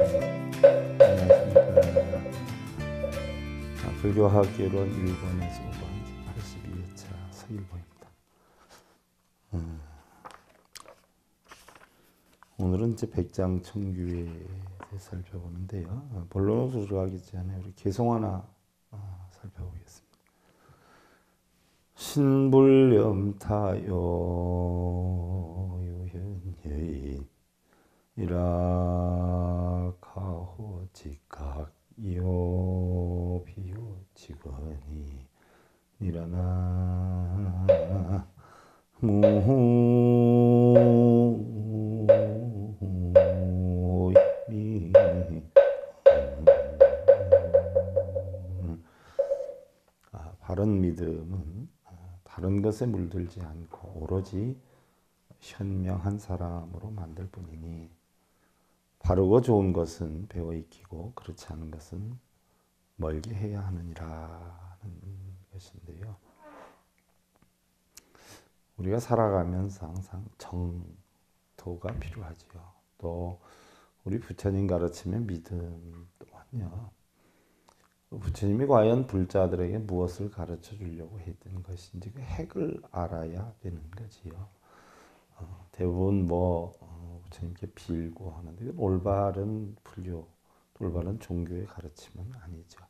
안녕하십니까. 불교학개론 1번에서5번 82회차 서일보입니다. 음. 오늘은 이제 백장청규에 대해서 살펴보는데요. 본론으로 들어가기 전에 우리 개성 하나 어, 살펴보겠습니다. 신불염타요 유현여인 이라카호 직각 이 비오 직원이 일어나 모이 아, 바른 믿음은 다른 아, 것에 물들지 않고 오로지 현명한 사람으로 만들 뿐이니 바르고 좋은 것은 배워 익히고 그렇지 않은 것은 멀게 해야 하느니라는 것인데요. 우리가 살아가면서 항상 정도가 필요하지요. 또 우리 부처님 가르치면 믿음 또한요. 부처님이 과연 불자들에게 무엇을 가르쳐 주려고 했던 것인지 그 핵을 알아야 되는 거지요. 어, 대부분 뭐 어, 부처님께 빌고 하는데 이건 올바른 불교, 올바른 종교의 가르침은 아니죠.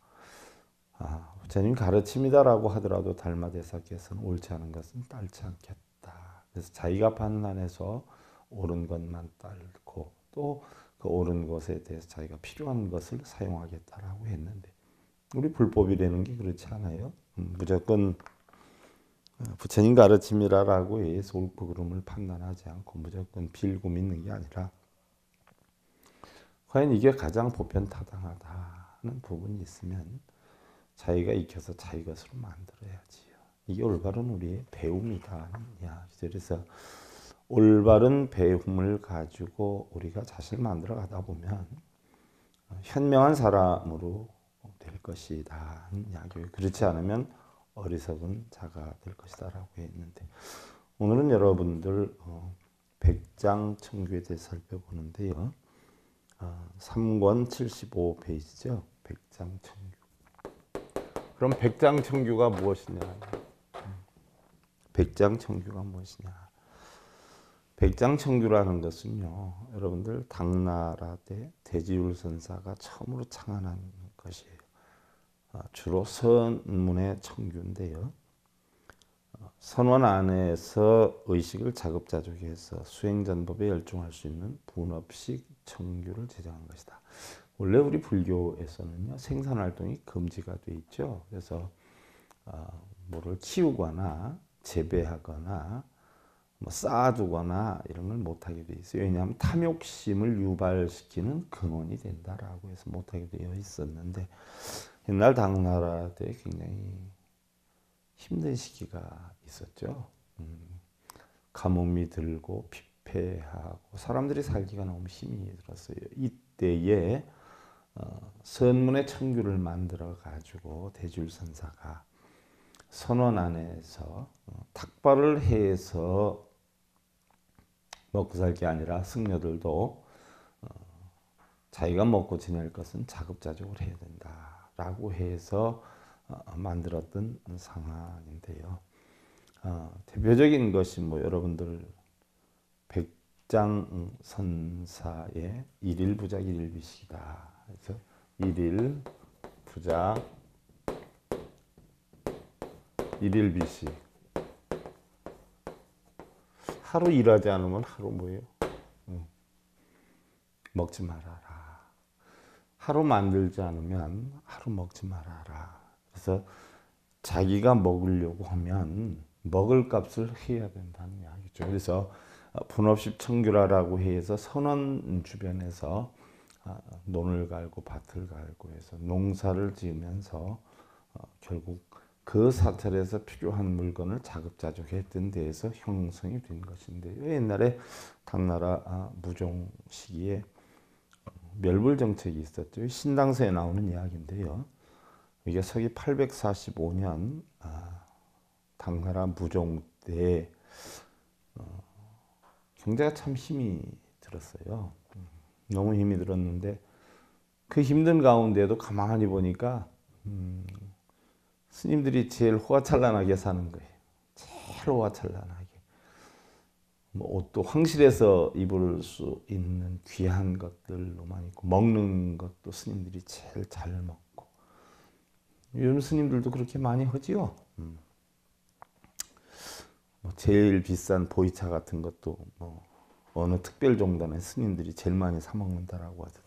아, 부처님 가르침이다라고 하더라도 달마대사께서는 옳지 않은 것은 딸지 않겠다. 그래서 자기가 판단해서 옳은 것만 딸고 또 그 옳은 것에 대해서 자기가 필요한 것을 사용하겠다라고 했는데 우리 불법이라는 게 그렇지 않아요. 음, 무조건 부처님 가르침이라라고 해서 옳고 그름을 판단하지 않고 무조건 빌고 믿는 게 아니라 과연 이게 가장 보편타당하다는 부분이 있으면 자기가 익혀서 자기 것으로 만들어야지요. 이게 올바른 우리의 배움이다. 그래서 올바른 배움을 가지고 우리가 자신을 만들어 가다 보면 현명한 사람으로 될 것이다. 그렇지 않으면 어리석은 자가 될 것이다 라고 했는데 오늘은 여러분들 어, 백장 청교에 대해 살펴보는데요. 아, 3권 75페이지죠. 백장 청교. 그럼 백장 청교가 무엇이냐? 백장 청교가 무엇이냐? 백장 청교라는 것은요. 여러분들 당나라 때 대지율 선사가 처음으로 창안한 것이에요. 아, 주로 선문의 청균인데요 어, 선원 안에서 의식을 자급자족해서 수행전법에 열중할 수 있는 분업식 청규를 제정한 것이다. 원래 우리 불교에서는요 생산활동이 금지가 돼 있죠. 그래서 어, 뭐를 키우거나 재배하거나 뭐 쌓아두거나 이런 걸 못하게 돼 있어요. 왜냐하면 탐욕심을 유발시키는 근원이 된다라고 해서 못하게 되어 있었는데 옛날 당나라 때 굉장히 힘든 시기가 있었죠. 음, 가뭄이 들고 피폐하고 사람들이 살기가 너무 힘이 들었어요. 이때에 어, 선문의 청규를 만들어 가지고 대줄선사가 선원 안에서 탁발을 어, 해서 먹고 살 게 아니라 승려들도 어, 자기가 먹고 지낼 것은 자급자족을 해야 된다. 라고 해서 어, 만들었던 상황인데요. 어, 대표적인 것이 뭐 여러분들 백장 선사의 일일 부작 일일 비식이다. 그래서 일일 부작 일일 비식 하루 일하지 않으면 하루 뭐예요? 먹지 말아라. 하루 만들지 않으면 하루 먹지 말아라. 그래서 자기가 먹으려고 하면 먹을 값을 해야 된다는 이야기죠. 그래서 어, 분업식 청규라라고 해서 선원 주변에서 어, 논을 갈고 밭을 갈고 해서 농사를 지으면서 어, 결국 그 사찰에서 필요한 물건을 자급자족했던 데에서 형성이 된것인데 옛날에 당나라 아, 무종 시기에 멸불 정책이 있었죠. 신당서에 나오는 이야기인데요. 이게 서기 845년 아, 당나라 무종 때 어, 경제가 참 힘이 들었어요. 너무 힘이 들었는데 그 힘든 가운데도 가만히 보니까 음, 스님들이 제일 호화찬란하게 사는 거예요. 제일 호화찬란하 뭐 옷도 황실에서 입을 수 있는 귀한 것들로만 있고 먹는 것도 스님들이 제일 잘 먹고 요즘 스님들도 그렇게 많이 하지요. 음. 뭐 제일 비싼 보이차 같은 것도 뭐 어느 특별 종단의 스님들이 제일 많이 사 먹는다라고 하던데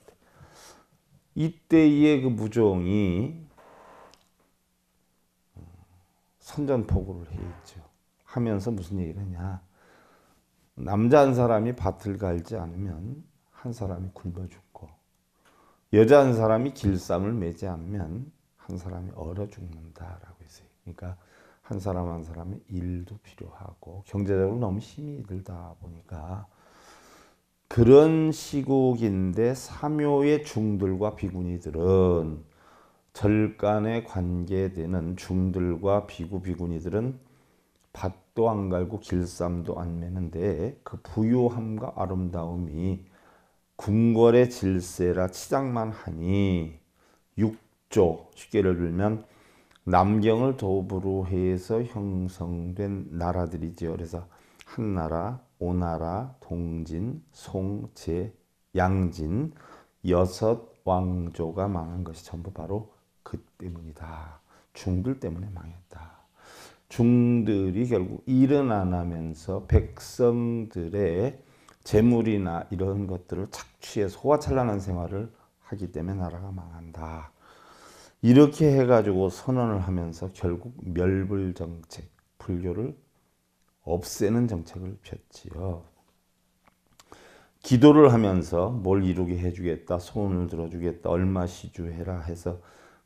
이때의 그 무종이 음, 선전포고를 해 있죠. 하면서 무슨 얘기를 하냐? 남자 한 사람이 밭을 갈지 않으면 한 사람이 굶어 죽고 여자 한 사람이 길쌈을 매지 않으면 한 사람이 얼어 죽는다라고 했어요. 그러니까 한 사람 한 사람의 일도 필요하고 경제적으로 너무 힘이 들다 보니까 그런 시국인데 사묘의 중들과 비군이들은 절간에 관계되는 중들과 비구 비군이들은 밭도 안 갈고 길쌈도 안 매는데 그 부유함과 아름다움이 궁궐의 질세라 치장만 하니 6조 쉽게를 예 들면 남경을 도부로 해서 형성된 나라들이지요. 그래서 한나라, 오나라, 동진, 송, 제, 양진 여섯 왕조가 망한 것이 전부 바로 그 때문이다. 중들 때문에 망했다. 중들이 결국 일은 안 하면서 백성들의 재물이나 이런 것들을 착취해 소화찬란한 생활을 하기 때문에 나라가 망한다. 이렇게 해가지고 선언을 하면서 결국 멸불 정책, 불교를 없애는 정책을 폈지요. 기도를 하면서 뭘 이루게 해주겠다, 소원을 들어주겠다, 얼마 시주해라 해서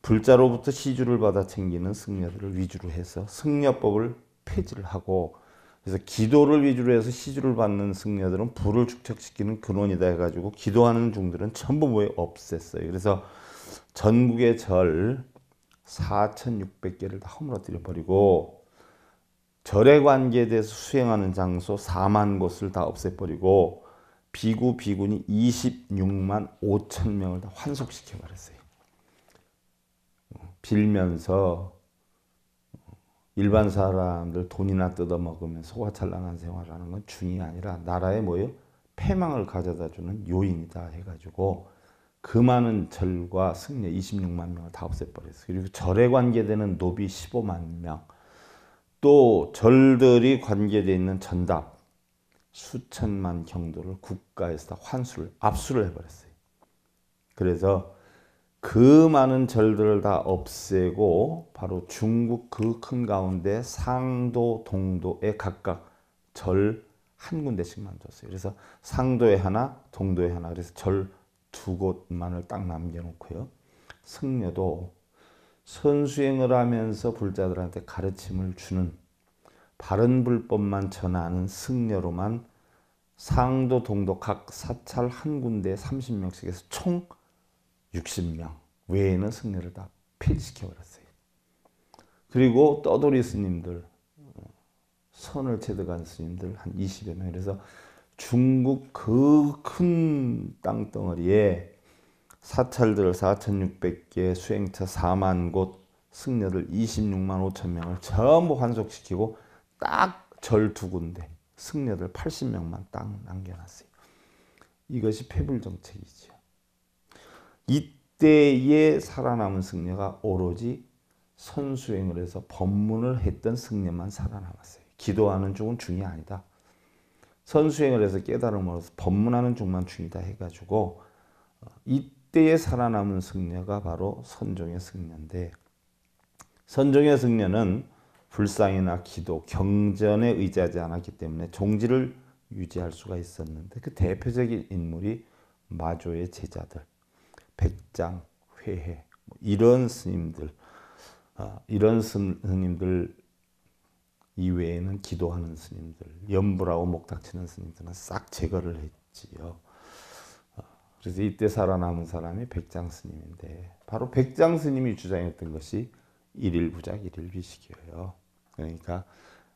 불자로부터 시주를 받아 챙기는 승려들을 위주로 해서 승려법을 폐지를 하고 그래서 기도를 위주로 해서 시주를 받는 승려들은 불을 축적시키는 근원이다 해가지고 기도하는 중들은 전부 모에 없앴어요. 그래서 전국의 절 4,600개를 다 허물어뜨려 버리고 절의 관계에 대해서 수행하는 장소 4만 곳을 다 없애버리고 비구 비군이 26만 5천 명을 다 환속시켜 버렸어요. 빌면서 일반 사람들 돈이나 뜯어먹으면 소가찬란한 생활하는 건 중이 아니라 나라에 뭐요? 패망을 가져다주는 요인이다 해가지고 그 많은 절과 승려 26만 명을 다 없애버렸어요. 그리고 절에 관계되는 노비 15만 명, 또 절들이 관계되어 있는 전답 수천만 경도를 국가에서 다 환수를, 압수를 해버렸어요. 그래서 그 많은 절들을 다 없애고 바로 중국 그 큰 가운데 상도 동도에 각각 절 한 군데씩만 줬어요. 그래서 상도에 하나, 동도에 하나. 그래서 절 두 곳만을 딱 남겨놓고요. 승려도 선수행을 하면서 불자들한테 가르침을 주는 바른 불법만 전하는 승려로만 상도 동도 각 사찰 한 군데 30명씩 해서 총 60명 외에는 승려를 다 폐지시켜버렸어요. 그리고 떠돌이 스님들, 선을 체득한 스님들 한 20여 명. 그래서 중국 그 큰 땅덩어리에 사찰들 4,600개, 수행차 4만 곳, 승려들 26만 5천 명을 전부 환속시키고 딱 절 두 군데, 승려들 80명만 딱 남겨놨어요. 이것이 폐불 정책이지요. 이때에 살아남은 승려가 오로지 선수행을 해서 법문을 했던 승려만 살아남았어요. 기도하는 쪽은 중이 아니다. 선수행을 해서 깨달음으로써 법문하는 쪽만 중이다 해가지고 어, 이때에 살아남은 승려가 바로 선종의 승려인데 선종의 승려는 불상이나 기도, 경전에 의지하지 않았기 때문에 종지를 유지할 수가 있었는데 그 대표적인 인물이 마조의 제자들 백장, 회해 뭐 이런 스님들 아, 이런 스님들 이외에는 기도하는 스님들 염불하고 목닥치는 스님들은 싹 제거를 했지요. 아, 그래서 이때 살아남은 사람이 백장 스님인데 바로 백장 스님이 주장했던 것이 일일 부작 일일 비식이에요. 그러니까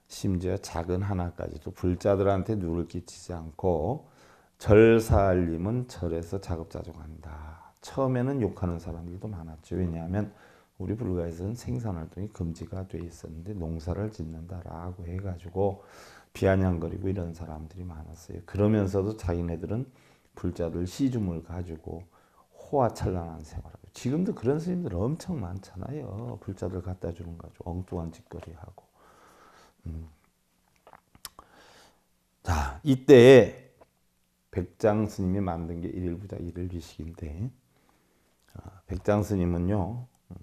심지어 작은 하나까지도 불자들한테 누를 끼치지 않고 절살림은 절에서 작업자족한다 처음에는 욕하는 사람들도 많았죠. 왜냐하면 우리 불가에서는 생산 활동이 금지가 돼 있었는데 농사를 짓는다라고 해가지고 비아냥거리고 이런 사람들이 많았어요. 그러면서도 자기네들은 불자들 시줌을 가지고 호화찬란한 생활하고 지금도 그런 스님들 엄청 많잖아요. 불자들 갖다 주는 거지고 엉뚱한 짓거리 하고. 음. 자 이때 백장 스님이 만든 게 일일부자 일일비식인데 아, 백장 스님은요 음,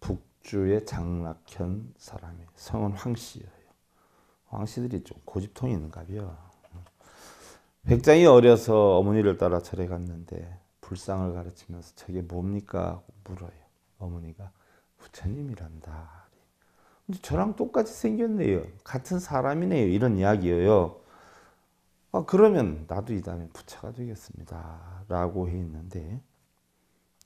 북주의 장락현 사람이 성은 황씨예요. 황씨들이 좀 고집통이 있는가 봐요. 음. 백장이 어려서 어머니를 따라 절에 갔는데 불상을 가르치면서 저게 뭡니까 물어요. 어머니가 부처님이란다. 저랑 똑같이 생겼네요. 같은 사람이네요. 이런 이야기예요. 아, 그러면 나도 이 다음에 부처가 되겠습니다. 라고 했는데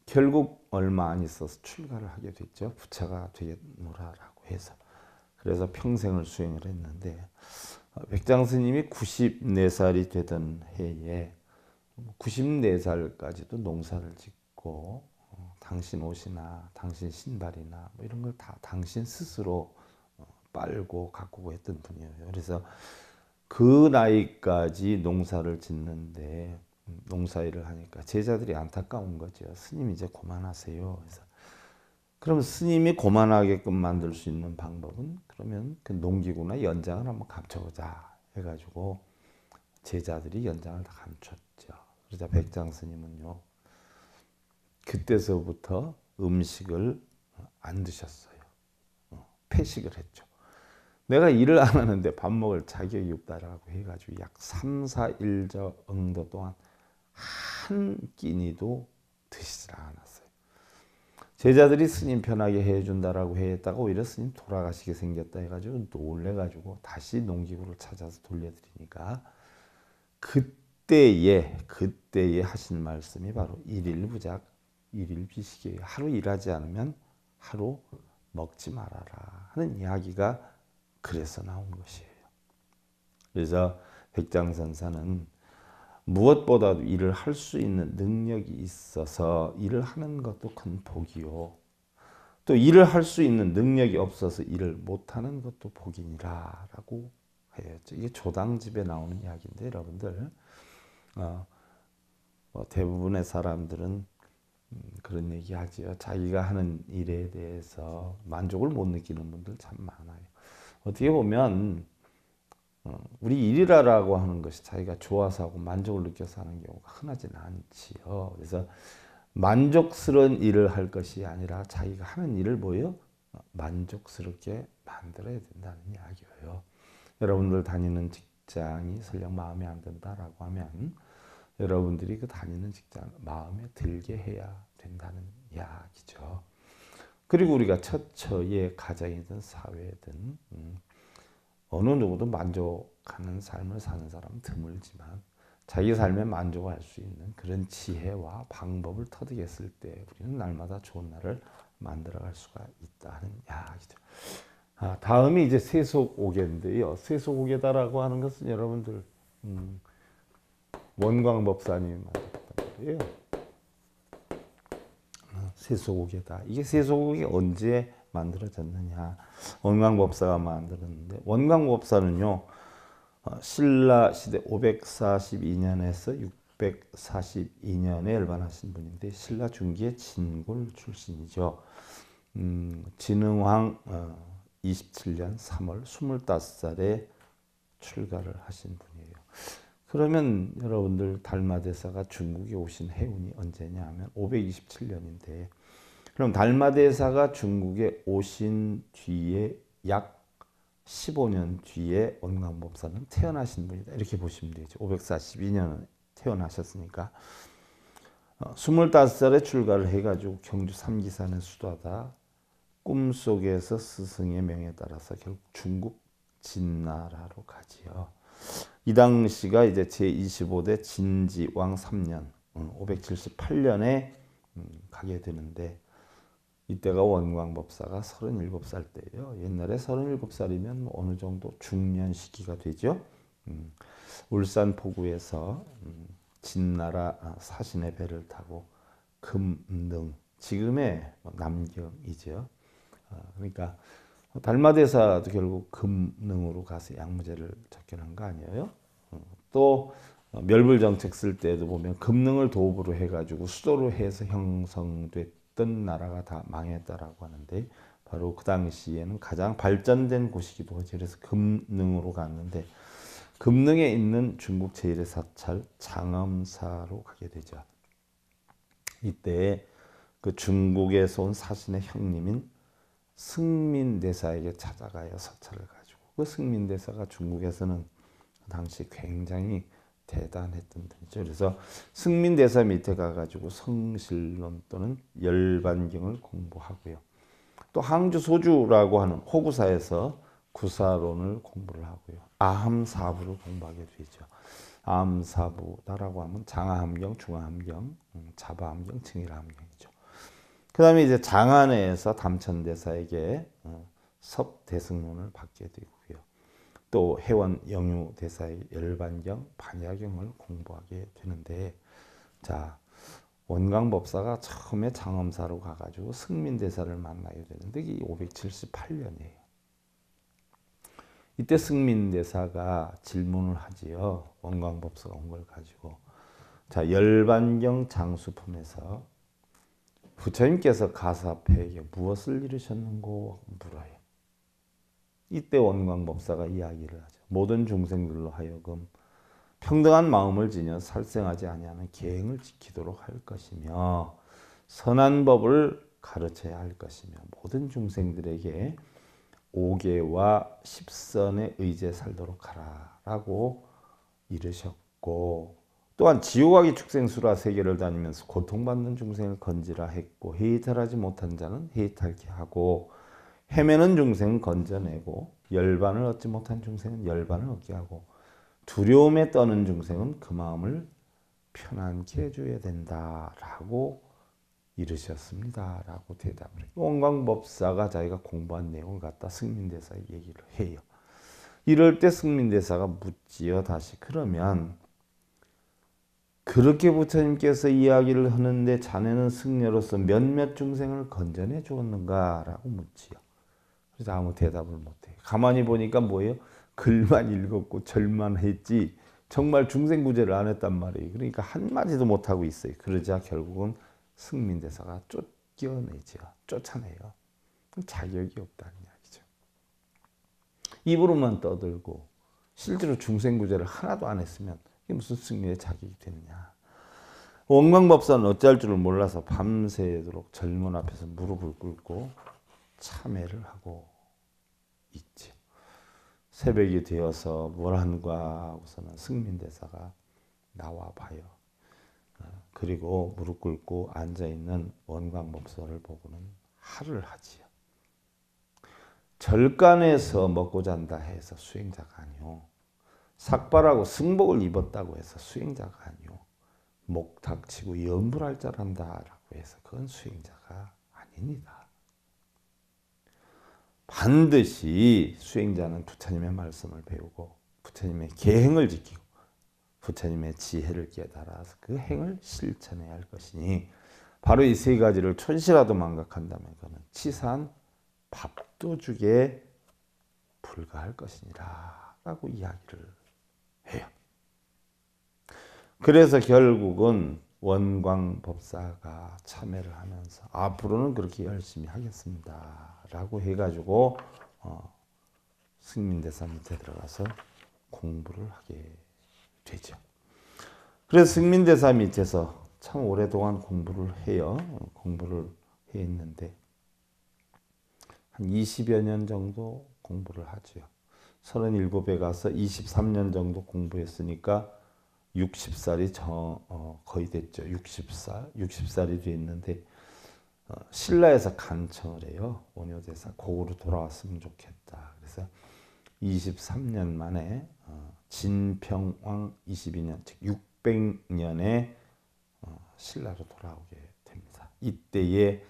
결국 얼마 안 있어서 출가를 하게 됐죠. 부처가 되겠노라라고 해서 그래서 평생을 수행을 했는데 어, 백장 스님이 94살이 되던 해에 94살까지도 뭐 농사를 짓고 어, 당신 옷이나 당신 신발이나 뭐 이런 걸 다 당신 스스로 빨고 가꾸고 했던 분이에요. 그래서 그 나이까지 농사를 짓는데 음, 농사일을 하니까 제자들이 안타까운 거죠. 스님 이제 고만하세요. 그래서 그럼 스님이 고만하게끔 만들 수 있는 방법은 그러면 그 농기구나 연장을 한번 감춰보자 해가지고 제자들이 연장을 다 감췄죠. 그러자 백장 스님은요. 그때서부터 음식을 안 드셨어요. 폐식을 어, 했죠. 내가 일을 안 하는데 밥 먹을 자격이 없다라고 해가지고 약 3, 4일저 응도 또한 한 끼니도 드시질 않았어요. 제자들이 스님 편하게 해준다라고 했다가 오히려 스님 돌아가시게 생겼다 해가지고 놀래가지고 다시 농기구를 찾아서 돌려드리니까 그때에 그때에 하신 말씀이 바로 일일부작 일일비식이에요. 하루 일하지 않으면 하루 먹지 말아라 하는 이야기가 그래서 나온 것이에요. 그래서 백장선사는 무엇보다도 일을 할 수 있는 능력이 있어서 일을 하는 것도 큰 복이요. 또 일을 할 수 있는 능력이 없어서 일을 못하는 것도 복이니라 라고 해요. 이게 조당집에 나오는 이야기인데 여러분들 어, 뭐 대부분의 사람들은 음, 그런 얘기하지요. 자기가 하는 일에 대해서 만족을 못 느끼는 분들 참 많아요. 어떻게 보면 어, 우리 일이라고 하는 것이 자기가 좋아서 하고 만족을 느껴서 하는 경우가 흔하진 않지요. 그래서 만족스러운 일을 할 것이 아니라 자기가 하는 일을 뭐요? 어, 만족스럽게 만들어야 된다는 이야기예요. 여러분들 다니는 직장이 설령 마음에 안 든다라고 하면 여러분들이 그 다니는 직장 마음에 들게 해야 된다는 이야기죠. 그리고 우리가 처처에 가정이든 사회든 음, 어느 누구도 만족하는 삶을 사는 사람 드물지만 자기 삶에 만족할 수 있는 그런 지혜와 방법을 터득했을 때 우리는 날마다 좋은 날을 만들어갈 수가 있다는 이야기죠. 아, 다음이 이제 세속오계인데요. 세속오계다라고 하는 것은 여러분들 음, 원광 법사님 말이에요. 세소국이다. 이게 세소국이 언제 만들어졌느냐? 원광법사가 만들었는데 원광법사는요 어, 신라 시대 542년에서 642년에 열반하신 분인데 신라 중기의 진골 출신이죠. 음, 진흥왕 어, 27년 3월 25살에 출가를 하신 분이에요. 그러면 여러분들 달마대사가 중국에 오신 해운이 언제냐 하면 527년인데 그럼 달마대사가 중국에 오신 뒤에 약 15년 뒤에 원광법사는 태어나신 분이다. 이렇게 보시면 되죠. 542년에 태어나셨으니까. 25살에 어, 출가를 해가지고 경주 삼기산에 수도하다 꿈속에서 스승의 명에 따라서 결국 중국 진나라로 가지요. 이 당시가 이제 제25대 진지왕 3년 578년에 음, 음, 가게 되는데 이때가 원광법사가 37살 때예요. 옛날에 37살이면 뭐 어느 정도 중년 시기가 되죠. 음, 울산 포구에서 음, 진나라 아, 사신의 배를 타고 금능 지금의 뭐 남경이죠. 아, 그러니까 뭐 달마대사도 결국 금능으로 가서 양무제를 접견한 거 아니에요? 음, 또 어, 멸불정책 쓸 때도 보면 금능을 도읍으로 해가지고 수도로 해서 형성됐 어떤 나라가 다 망했다라고 하는데 바로 그 당시에는 가장 발전된 곳이기도 하죠. 그래서 금능으로 갔는데 금능에 있는 중국 제일의 사찰 장엄사로 가게 되죠. 이때 그 중국에서 온 사신의 형님인 승민대사에게 찾아가요. 사찰을 가지고. 그 승민대사가 중국에서는 그 당시 굉장히 대단했던 분이죠. 그래서 승민대사 밑에 가가지고 성실론 또는 열반경을 공부하고요. 또 항주 소주라고 하는 호구사에서 구사론을 공부를 하고요. 아함사부를 공부하게 되죠. 암사부다라고 하면 장하함경, 중하함경, 음, 자바함경, 증일함경이죠. 그 다음에 이제 장안에서 담천대사에게 어, 섭대승론을 받게 되고 또회원 영유 대사의 열반경 반야경을 공부하게 되는데 자 원광 법사가 처음에 장엄사로 가가지고 승민 대사를 만나게 되는데 이게 578년이에요. 이때 승민 대사가 질문을 하지요. 원광 법사가 온 걸 가지고 자 열반경 장수품에서 부처님께서 가사폐에게 무엇을 이루셨는고 물어요. 이때 원광법사가 이야기를 하죠. 모든 중생들로 하여금 평등한 마음을 지녀 살생하지 아니하는 계행을 지키도록 할 것이며 선한 법을 가르쳐야 할 것이며 모든 중생들에게 오계와 십선에 의지 살도록 하라라고 이르셨고 또한 지옥하기 축생수라 세계를 다니면서 고통받는 중생을 건지라 했고 해탈하지 못한 자는 해탈케 하고 헤매는 중생은 건져내고 열반을 얻지 못한 중생은 열반을 얻게 하고 두려움에 떠는 중생은 그 마음을 편안케 네. 해줘야 된다라고 이르셨습니다라고 대답을 해요. 원광법사가 자기가 공부한 내용을 갖다 승민대사에 얘기를 해요. 이럴 때 승민대사가 묻지요. 다시 그러면 그렇게 부처님께서 이야기를 하는데 자네는 승려로서 몇몇 중생을 건져내 주었는가라고 묻지요. 그래서 아무 대답을 못해. 가만히 보니까 뭐예요? 글만 읽었고 절만 했지 정말 중생구제를 안 했단 말이에요. 그러니까 한마디도 못하고 있어요. 그러자 결국은 승민대사가 쫓겨내죠. 쫓아내요. 자격이 없다는 이야기죠. 입으로만 떠들고 실제로 중생구제를 하나도 안 했으면 이게 무슨 승리의 자격이 되느냐. 원광법사는 어찌할 줄을 몰라서 밤새도록 절문 앞에서 무릎을 꿇고 참회를 하고 있지. 새벽이 되어서 모란과 우선은 승민대사가 나와 봐요. 어, 그리고 무릎 꿇고 앉아있는 원광 목사를 보고는 하를 하지요. 절간에서 먹고 잔다 해서 수행자가 아니오. 삭발하고 승복을 입었다고 해서 수행자가 아니오. 목탁치고 염불할 자란다라고 해서 그건 수행자가 아닙니다. 반드시 수행자는 부처님의 말씀을 배우고 부처님의 계행을 지키고 부처님의 지혜를 깨달아서 그 행을 실천해야 할 것이니 바로 이 세 가지를 천시라도 망각한다면 그는 치산 밥도죽에 불과할 것이니라 라고 이야기를 해요. 그래서 결국은 원광법사가 참여를 하면서 앞으로는 그렇게 열심히 하겠습니다. 라고 해가지고 어, 승민대사 밑에 들어가서 공부를 하게 되죠. 그래서 승민대사 밑에서 참 오랫동안 공부를 해요. 공부를 했는데 한 20여 년 정도 공부를 하죠. 37에 가서 23년 정도 공부했으니까 60살이 저, 어, 거의 됐죠. 60살, 60살이 됐는데 어, 신라에서 간청을 해요. 원효대사 고구로 돌아왔으면 좋겠다. 그래서 23년 만에 어, 진평왕 22년 즉 600년에 어, 신라로 돌아오게 됩니다. 이때에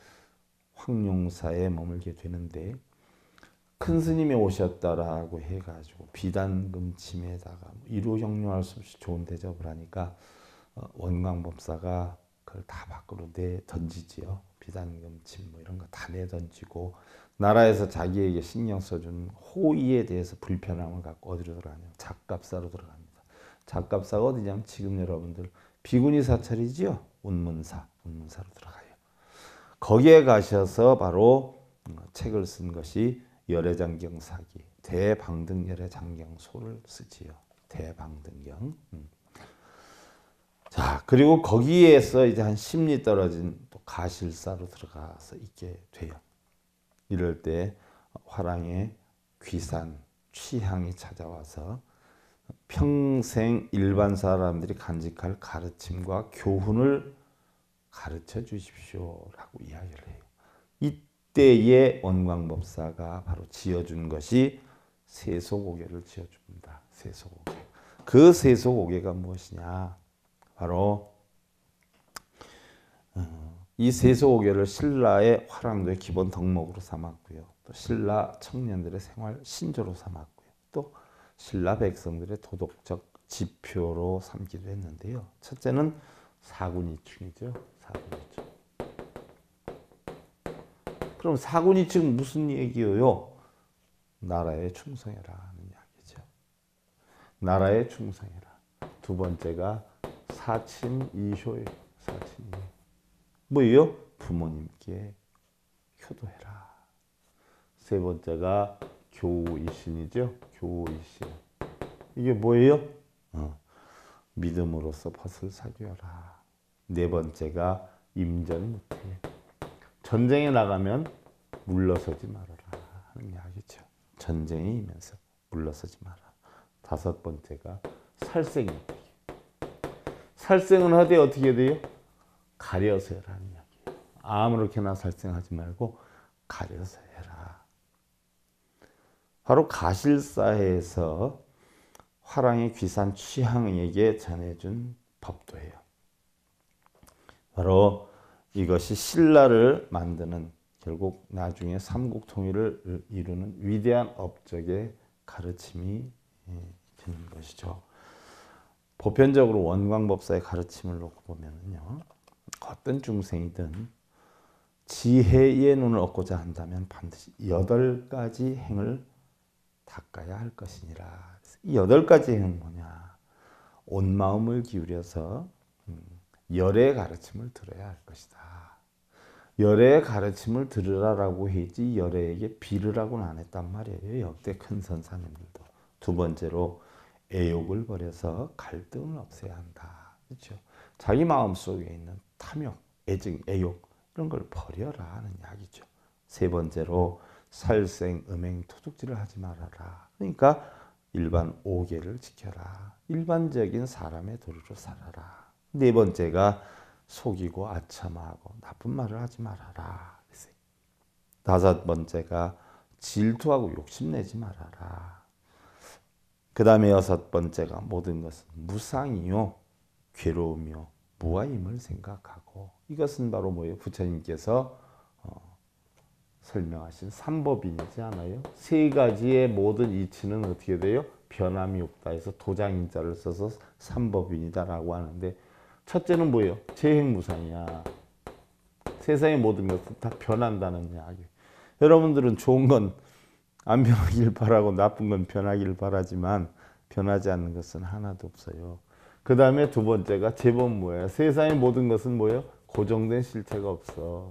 황룡사에 머물게 되는데 큰 스님이 오셨다라고 해가지고 비단금 침에다가 뭐 이루 형용할 수 없이 좋은 대접을 하니까 어, 원광법사가 그걸 다 밖으로 내 던지지요. 비단금 침뭐 이런 거 다내 던지고 나라에서 자기에게 신경 써준 호의에 대해서 불편함을 갖고 어디로 들어가냐? 작갑사로 들어갑니다. 작갑사가 어디냐면 지금 여러분들 비구니 사찰이지요. 운문사, 운문사로 들어가요. 거기에 가셔서 바로 어, 책을 쓴 것이 열애장경 사기, 대방등열애장경소를 쓰지요. 대방등경. 음. 자, 그리고 거기에서 이제 한 10리 떨어진 또 가실사로 들어가서 있게 돼요. 이럴 때 화랑의 귀산, 취향이 찾아와서 평생 일반 사람들이 간직할 가르침과 교훈을 가르쳐 주십시오라고 이야기를 해요. 그때의 원광법사가 바로 지어준 것이 세소고개를 지어줍니다. 세소고개. 그 세소고개가 무엇이냐? 바로 어, 이 세소고개를 신라의 화랑도의 기본 덕목으로 삼았고요. 또 신라 청년들의 생활 신조로 삼았고요. 또 신라 백성들의 도덕적 지표로 삼기도 했는데요. 첫째는 사군이충이죠. 사군이충. 그럼 사군이 지금 무슨 얘기예요? 나라에 충성해라는 이야기죠. 나라에 충성해라. 두 번째가 사침 이효예요. 사침 뭐예요? 부모님께 효도해라. 세 번째가 교우이신이죠. 교우이신. 이게 뭐예요? 어. 믿음으로써 벗을 사귀어라. 네 번째가 임전 못해. 전쟁에 나가면 물러서지 말아라 하는 이야기죠. 전쟁이면서 물러서지 마라. 다섯 번째가 살생입 살생은 하되 어떻게 돼요? 가려서 해라는 이야기예요. 아무렇게나 살생하지 말고 가려서 해라. 바로 가실사에서 화랑의 귀산 취향에게 전해준 법도예요. 바로 이것이 신라를 만드는 결국 나중에 삼국 통일을 이루는 위대한 업적의 가르침이 예, 되는 것이죠. 보편적으로 원광법사의 가르침을 놓고 보면요. 어떤 중생이든 지혜의 눈을 얻고자 한다면 반드시 여덟 가지 행을 닦아야 할 것이니라. 이 여덟 가지 행은 뭐냐? 온 마음을 기울여서 열의 가르침을 들어야 할 것이다. 열의 가르침을 들으라라고 했지 열애에게 비르라고는 안 했단 말이에요. 역대 큰 선사님들도. 두 번째로 애욕을 버려서 갈등을 없애야 한다. 그렇죠? 자기 마음속에 있는 탐욕, 애증, 애욕 이런 걸 버려라 하는 이야기죠. 세 번째로 살생, 음행, 토둑질을 하지 말아라. 그러니까 일반 오계를 지켜라. 일반적인 사람의 도리로 살아라. 네 번째가 속이고 아참하고 나쁜 말을 하지 말아라. 다섯 번째가 질투하고 욕심내지 말아라. 그 다음에 여섯 번째가 모든 것은 무상이요, 괴로우며 무아임을 생각하고 이것은 바로 뭐예요? 부처님께서 어, 설명하신 삼법인이지 않아요? 세 가지의 모든 이치는 어떻게 돼요? 변함이 없다 해서 도장인자를 써서 삼법인이다라고 하는데 첫째는 뭐예요? 재행무상이야. 세상의 모든 것은 다 변한다는 이야기. 여러분들은 좋은 건 안 변하길 바라고 나쁜 건 변하길 바라지만 변하지 않는 것은 하나도 없어요. 그 다음에 두 번째가 제법 뭐예 세상의 모든 것은 뭐예요? 고정된 실체가 없어.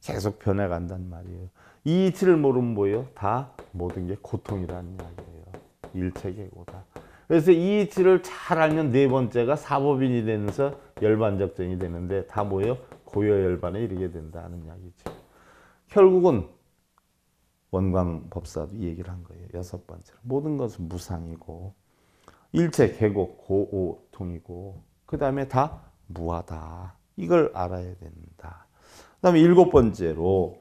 계속 변해간단 말이에요. 이 이치를 모르면 뭐예요? 다 모든 게 고통이라는 이야기예요. 일체계고다. 그래서 이 이치를 잘 알면 네 번째가 사법인이 되면서 열반적전이 되는데 다 모여 고여열반에 이르게 된다는 이야기죠. 결국은 원광법사도 얘기를 한 거예요. 여섯 번째로. 모든 것은 무상이고 일체 계곡 고오통이고 그 다음에 다 무하다. 이걸 알아야 된다. 그 다음에 일곱 번째로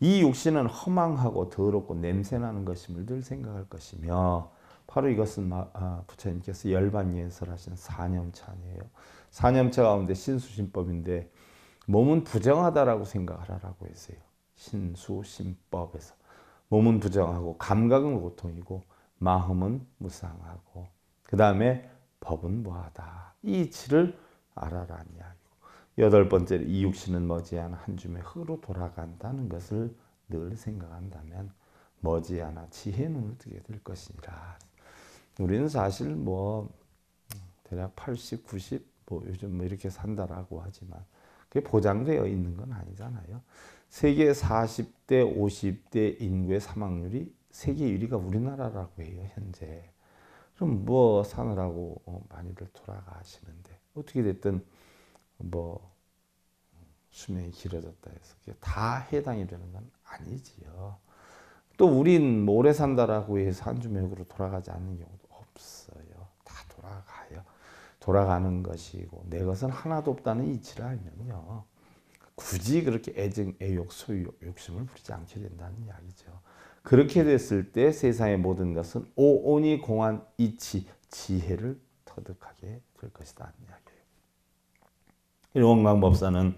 이 육신은 허망하고 더럽고 냄새나는 것임을 늘 생각할 것이며 바로 이것은 아, 부처님께서 열반 예설하신 4년차예요. 4년차 가운데 신수신법인데 몸은 부정하다라고 생각하라고 했어요. 신수신법에서 몸은 부정하고 감각은 고통이고 마음은 무상하고 그 다음에 법은 뭐하다 이 치를 알아라는 이야기고 여덟 번째 이육신은 머지않아 한 줌의 흙으로 돌아간다는 것을 늘 생각한다면 머지않아 지혜눈을 뜨게 될것이니 우리는 사실 뭐 대략 80, 90, 뭐 요즘 뭐 이렇게 산다라고 하지만 그게 보장되어 있는 건 아니잖아요. 세계 40대, 50대 인구의 사망률이 세계 1위가 우리나라라고 해요, 현재. 그럼 뭐 사느라고 어, 많이들 돌아가시는데 어떻게 됐든 뭐 수명이 길어졌다 해서 그게 다 해당이 되는 건 아니지요. 또 우린 뭐 오래 산다라고 해서 한 주먹으로 돌아가지 않는 경우도 없어요. 다 돌아가요. 돌아가는 것이고 내 것은 하나도 없다는 이치를 면요 굳이 그렇게 애증, 애욕, 소유, 욕심을 부리지 않게 된다는 이야기죠. 그렇게 됐을 때 세상의 모든 것은 오온이 공한 이치, 지혜를 터득하게 될 것이다. 이야기예요. 일원광 법사는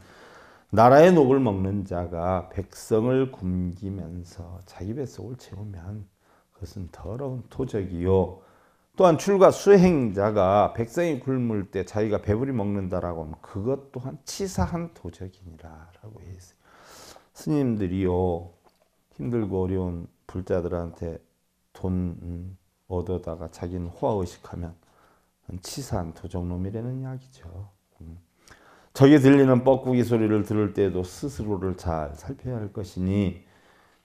나라의 녹을 먹는 자가 백성을 굶기면서 자기 뱃속을 채우면 그것은 더러운 토적이요. 또한 출가 수행자가 백성이 굶을 때 자기가 배부리 먹는다라고 하면 그것 또한 치사한 도적이니라라고 했어요. 스님들이요 힘들고 어려운 불자들한테 돈 음, 얻어다가 자기는 호화의식하면 치사한 도적놈이라는 이야기죠. 저기 들리는 뻐꾸기 소리를 들을 때도 스스로를 잘 살펴야 할 것이니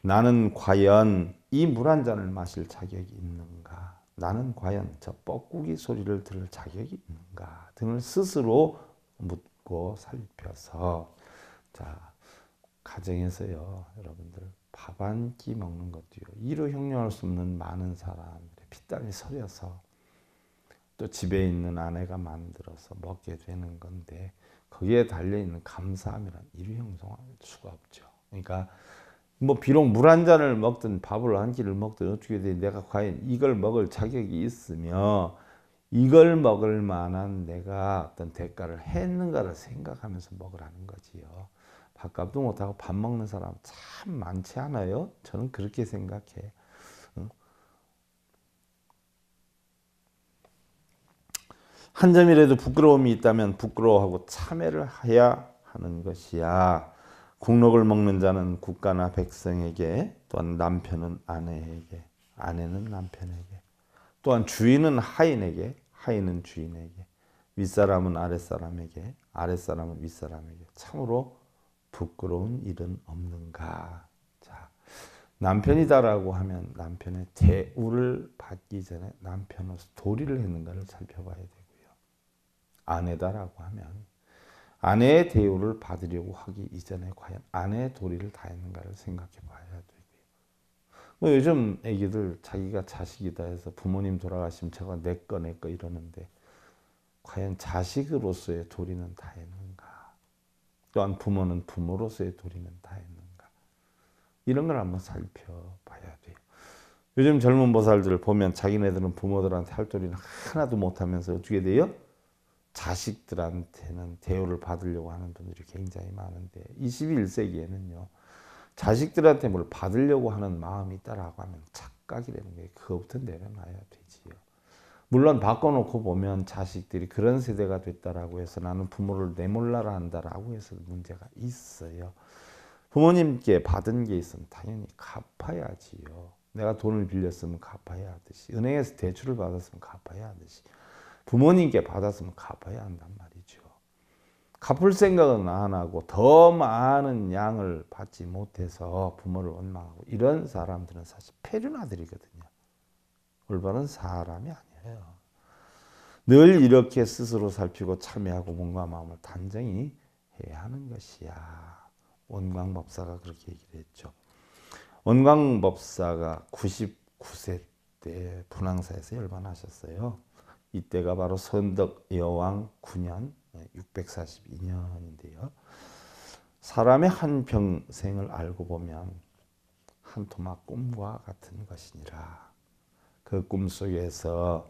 나는 과연 이 물 한 잔을 마실 자격이 있는가? 나는 과연 저 뻐꾸기 소리를 들을 자격이 있는가? 등을 스스로 묻고 살펴서 자 가정에서요 여러분들 밥 한 끼 먹는 것도요 이루 형용할 수 없는 많은 사람 들의 피땀이 서려서 또 집에 있는 아내가 만들어서 먹게 되는 건데 거기에 달려있는 감사함이란 이루 형성할 수가 없죠. 그러니까 뭐 비록 물 한 잔을 먹든 밥을 한 끼를 먹든 어떻게 되 내가 과연 이걸 먹을 자격이 있으며 이걸 먹을 만한 내가 어떤 대가를 했는가를 생각하면서 먹으라는 거지요. 밥값도 못하고 밥 먹는 사람 참 많지 않아요? 저는 그렇게 생각해. 한 점이라도 부끄러움이 있다면 부끄러워하고 참회를 해야 하는 것이야. 국록을 먹는 자는 국가나 백성에게 또한 남편은 아내에게 아내는 남편에게 또한 주인은 하인에게 하인은 주인에게 윗사람은 아랫사람에게 아랫사람은 윗사람에게 참으로 부끄러운 일은 없는가 자 남편이다라고 하면 남편의 대우를 받기 전에 남편으로서 도리를 했는가를 살펴봐야 되고 아내다라고 하면 아내의 대우를 받으려고 하기 이전에 과연 아내의 도리를 다했는가를 생각해 봐야 되고요. 뭐 요즘 애기들 자기가 자식이다 해서 부모님 돌아가시면 제가 내꺼 내꺼 이러는데 과연 자식으로서의 도리는 다했는가 또한 부모는 부모로서의 도리는 다했는가 이런 걸 한번 살펴봐야 돼요. 요즘 젊은 보살들 보면 자기네들은 부모들한테 할 도리는 하나도 못하면서 어떻게 돼요? 자식들한테는 대우를 받으려고 하는 분들이 굉장히 많은데 21세기에는요. 자식들한테 뭘 받으려고 하는 마음이 있다라고 하면 착각이라는 게 그것부터 내려놔야 되지요. 물론 바꿔놓고 보면 자식들이 그런 세대가 됐다라고 해서 나는 부모를 내몰라라 한다라고 해서 문제가 있어요. 부모님께 받은 게 있으면 당연히 갚아야지요. 내가 돈을 빌렸으면 갚아야 하듯이 은행에서 대출을 받았으면 갚아야 하듯이 부모님께 받았으면 갚아야 한단 말이죠. 갚을 생각은 안 하고 더 많은 양을 받지 못해서 부모를 원망하고 이런 사람들은 사실 폐륜아들이거든요. 올바른 사람이 아니에요. 늘 이렇게 스스로 살피고 참여하고 몸과 마음을 단정히 해야 하는 것이야. 원광법사가 그렇게 얘기를 했죠. 원광법사가 99세 때 분황사에서 열반하셨어요. 이때가 바로 선덕 여왕 9년 642년인데요. 사람의 한 평생을 알고 보면 한 토막 꿈과 같은 것이니라. 그 꿈속에서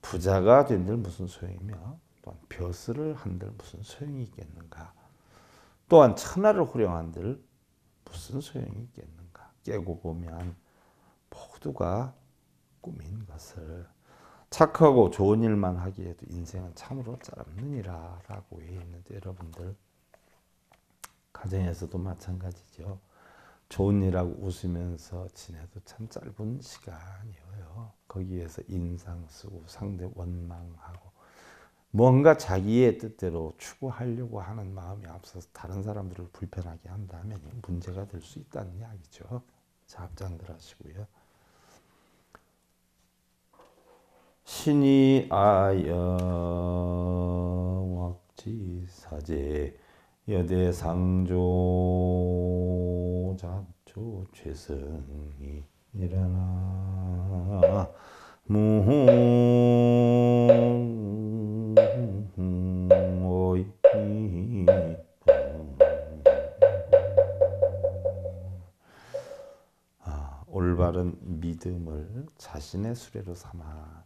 부자가 된들 무슨 소용이며 또한 벼슬을 한들 무슨 소용이 있겠는가. 또한 천하를 호령한들 무슨 소용이 있겠는가. 깨고 보면 모두가 꿈인 것을 착하고 좋은 일만 하기에도 인생은 참으로 짧느니라 라고 했는데 여러분들 가정에서도 마찬가지죠. 좋은 일하고 웃으면서 지내도 참 짧은 시간이에요. 거기에서 인상 쓰고 상대 원망하고 뭔가 자기의 뜻대로 추구하려고 하는 마음이 앞서서 다른 사람들을 불편하게 한다면 문제가 될 수 있다는 이야기죠. 자, 앞장들 하시고요. 신이 아여 왁지사제 여대 상조 자초 최승이 일어나 무오이 아, 올바른 믿음을 자신의 수레로 삼아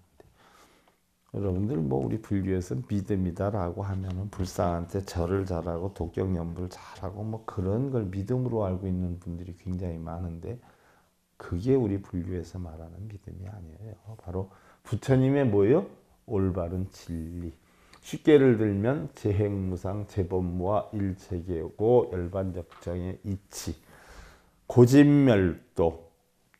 여러분들 뭐 우리 불교에서 믿음이다라고 하면은 불쌍한테 절을 잘하고 독경연불 잘하고 뭐 그런 걸 믿음으로 알고 있는 분들이 굉장히 많은데 그게 우리 불교에서 말하는 믿음이 아니에요. 바로 부처님의 뭐요? 예 올바른 진리. 쉽게 를 들면 재행무상, 재범무와 일체계고 열반적정의 이치, 고진멸도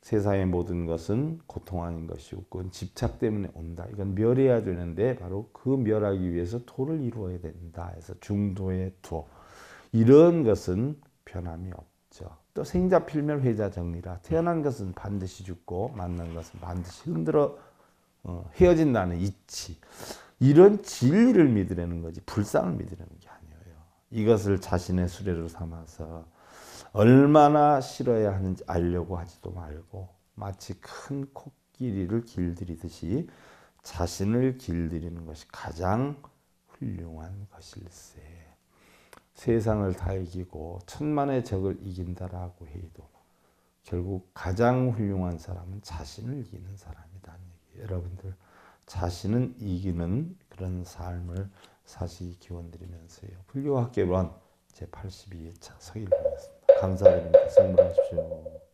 세상의 모든 것은 고통 아닌 것이고 그건 집착 때문에 온다. 이건 멸해야 되는데 바로 그 멸하기 위해서 도를 이루어야 된다. 해서 중도의 도. 이런 것은 변함이 없죠. 또 생자 필멸 회자 정리라. 태어난 것은 반드시 죽고 만난 것은 반드시 흔들어 어, 헤어진다는 이치. 이런 진리를 믿으려는 거지 불상을 믿으려는 게 아니에요. 이것을 자신의 수레로 삼아서 얼마나 싫어야 하는지 알려고 하지도 말고 마치 큰 코끼리를 길들이듯이 자신을 길들이는 것이 가장 훌륭한 것일세. 세상을 다 이기고 천만의 적을 이긴다라고 해도 결국 가장 훌륭한 사람은 자신을 이기는 사람이다. 여러분들 자신은 이기는 그런 삶을 사시기 기원드리면서요. 불교학개론 제82회차 서일봉니다 감사드립니다. 승부하십시오.